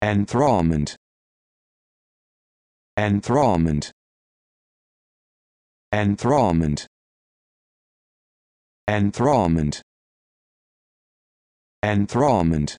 Enthronement. Enthronement. Enthronement. Enthronement. Enthronement.